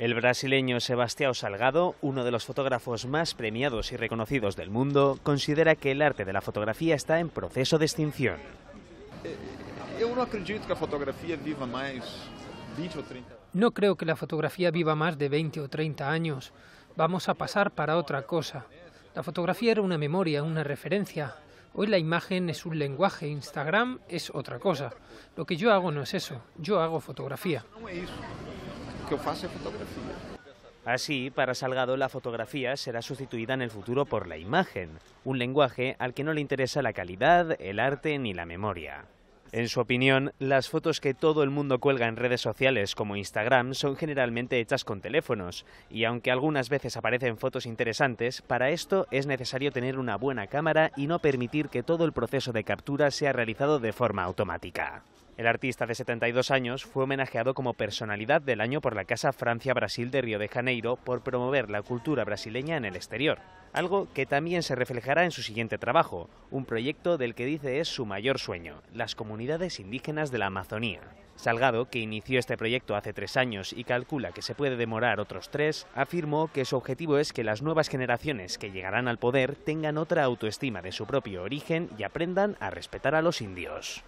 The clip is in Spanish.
El brasileño Sebastião Salgado, uno de los fotógrafos más premiados y reconocidos del mundo, considera que el arte de la fotografía está en proceso de extinción. No creo que la fotografía viva más de 20 o 30 años. Vamos a pasar para otra cosa. La fotografía era una memoria, una referencia. Hoy la imagen es un lenguaje, Instagram es otra cosa. Lo que yo hago no es eso, yo hago fotografía. Así, para Salgado, la fotografía será sustituida en el futuro por la imagen, un lenguaje al que no le interesa la calidad, el arte ni la memoria. En su opinión, las fotos que todo el mundo cuelga en redes sociales como Instagram son generalmente hechas con teléfonos, y aunque algunas veces aparecen fotos interesantes, para esto es necesario tener una buena cámara y no permitir que todo el proceso de captura sea realizado de forma automática. El artista de 72 años fue homenajeado como personalidad del año por la Casa Francia-Brasil de Río de Janeiro por promover la cultura brasileña en el exterior, algo que también se reflejará en su siguiente trabajo, un proyecto del que dice es su mayor sueño, las comunidades indígenas de la Amazonía. Salgado, que inició este proyecto hace tres años y calcula que se puede demorar otros tres, afirmó que su objetivo es que las nuevas generaciones que llegarán al poder tengan otra autoestima de su propio origen y aprendan a respetar a los indios.